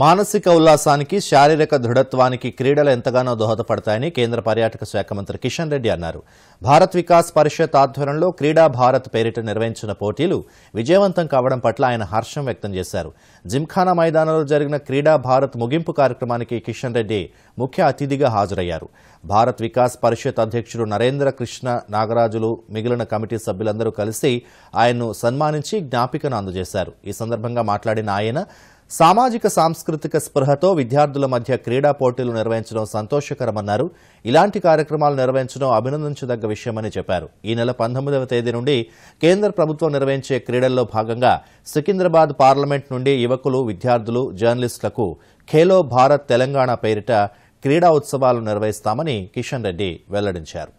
మానసిక ఉల్లాసానికి శారీరక దృఢత్వానికి క్రీడలు ఎంతగానో దోహదపడతాయని కేంద్ర పర్యాటక శాఖ మంత్రి కిషన్ రెడ్డి అన్నారు భారత్ వికాస్ పరిషత్ ఆధ్వర్యంలో క్రీడా భారత్ పేరిట నిర్వహించిన పోటీలు విజయవంతం కావడం పట్ల ఆయన హర్షం వ్యక్తం చేశారు జిమ్ఖానా మైదానంలో జరిగిన క్రీడా భారత్ ముగింపు కార్యక్రమానికి కిషన్ రెడ్డి ముఖ్య అతిథిగా హాజరయ్యారు భారత్ వికాస్ పరిషత్ అధ్యక్షుడు నరేంద్ర కృష్ణ నాగరాజులు మిగిలిన కమిటీ సభ్యులందరూ కలిసి ఆయన్ను సన్మానించి జ్ఞాపికను అందజేశారు ఈ సందర్భంగా మాట్లాడిన ఆయన సామాజిక సాంస్కృతిక స్పృహతో విద్యార్థుల మధ్య క్రీడా పోటీలు నిర్వహించడం సంతోషకరమన్నారు ఇలాంటి కార్యక్రమాలు నిర్వహించడం అభినందించదగ్గ విషయమని చెప్పారు ఈ నెల పంతొమ్మిదవ తేదీ నుండి కేంద్ర ప్రభుత్వం నిర్వహించే క్రీడల్లో భాగంగా సికింద్రాబాద్ పార్లమెంట్ నుండి యువకులు విద్యార్థులు జర్నలిస్టులకు ఖేలో భారత్ తెలంగాణ పేరిట క్రీడా ఉత్సవాలు నిర్వహిస్తామని కిషన్ రెడ్డి వెల్లడించారు